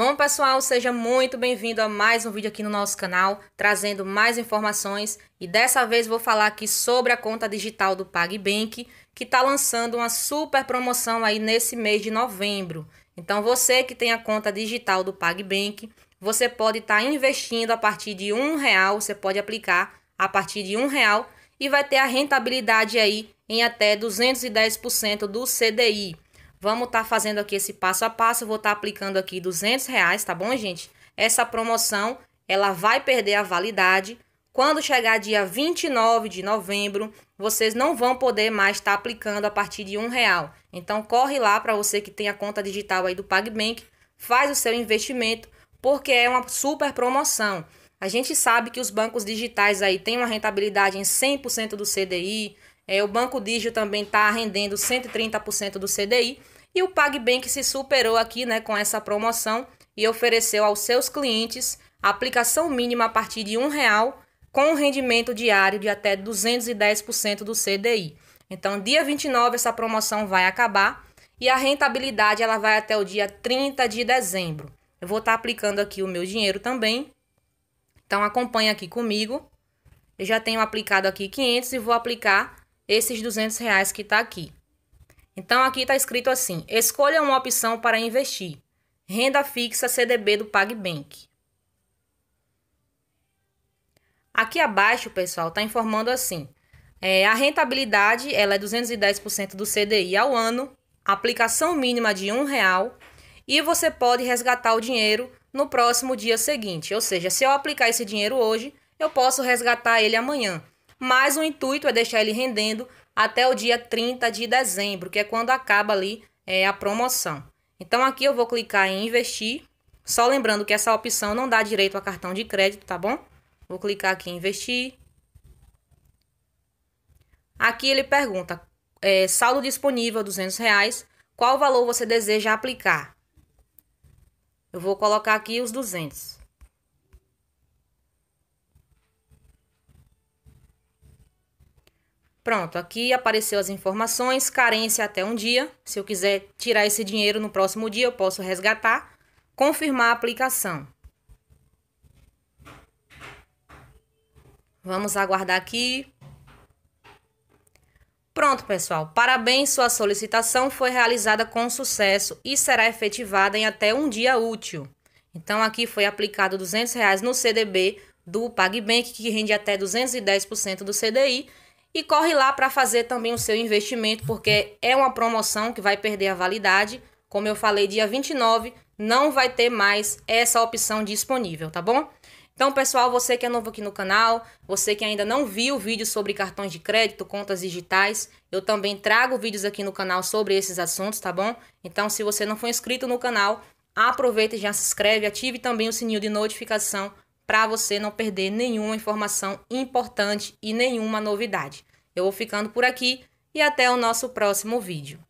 Bom, pessoal, seja muito bem-vindo a mais um vídeo aqui no nosso canal, trazendo mais informações e dessa vez vou falar aqui sobre a conta digital do PagBank, que está lançando uma super promoção aí nesse mês de novembro. Então, você que tem a conta digital do PagBank, você pode estar tá investindo a partir de um real, você pode aplicar a partir de um real e vai ter a rentabilidade aí em até 210% do CDI. Vamos estar tá fazendo aqui esse passo a passo, vou estar tá aplicando aqui 200 reais, tá bom, gente? Essa promoção, ela vai perder a validade. Quando chegar dia 29 de novembro, vocês não vão poder mais estar tá aplicando a partir de um real. Então, corre lá para você que tem a conta digital aí do PagBank, faz o seu investimento, porque é uma super promoção. A gente sabe que os bancos digitais aí têm uma rentabilidade em 100% do CDI, é, o Banco Digio também está rendendo 130% do CDI. E o PagBank se superou aqui né, com essa promoção e ofereceu aos seus clientes a aplicação mínima a partir de um real com um rendimento diário de até 210% do CDI. Então, dia 29 essa promoção vai acabar e a rentabilidade ela vai até o dia 30 de dezembro. Eu vou estar tá aplicando aqui o meu dinheiro também. Então acompanha aqui comigo. Eu já tenho aplicado aqui 500 e vou aplicar esses 200 reais que está aqui. Então aqui está escrito assim: escolha uma opção para investir. Renda fixa CDB do PagBank. Aqui abaixo, pessoal, está informando assim: é, a rentabilidade ela é 210% do CDI ao ano, aplicação mínima de um real e você pode resgatar o dinheiro no próximo dia seguinte. Ou seja, se eu aplicar esse dinheiro hoje, eu posso resgatar ele amanhã. Mas o intuito é deixar ele rendendo até o dia 30 de dezembro, que é quando acaba ali é, a promoção. Então aqui eu vou clicar em investir, só lembrando que essa opção não dá direito a cartão de crédito, tá bom? Vou clicar aqui em investir. Aqui ele pergunta, é, saldo disponível 200 reais, qual valor você deseja aplicar? Eu vou colocar aqui os 200. pronto, aqui apareceu as informações, carência até um dia. Se eu quiser tirar esse dinheiro no próximo dia, eu posso resgatar, confirmar a aplicação. Vamos aguardar aqui. Pronto, pessoal. Parabéns, sua solicitação foi realizada com sucesso e será efetivada em até um dia útil. Então, aqui foi aplicado R$ 200 no CDB do PagBank, que rende até 210% do CDI, e corre lá para fazer também o seu investimento, porque é uma promoção que vai perder a validade. Como eu falei, dia 29 não vai ter mais essa opção disponível, tá bom? Então, pessoal, você que é novo aqui no canal, você que ainda não viu o vídeo sobre cartões de crédito, contas digitais, eu também trago vídeos aqui no canal sobre esses assuntos, tá bom? Então, se você não for inscrito no canal, aproveita e já se inscreve, ative também o sininho de notificação para você não perder nenhuma informação importante e nenhuma novidade. Eu vou ficando por aqui e até o nosso próximo vídeo.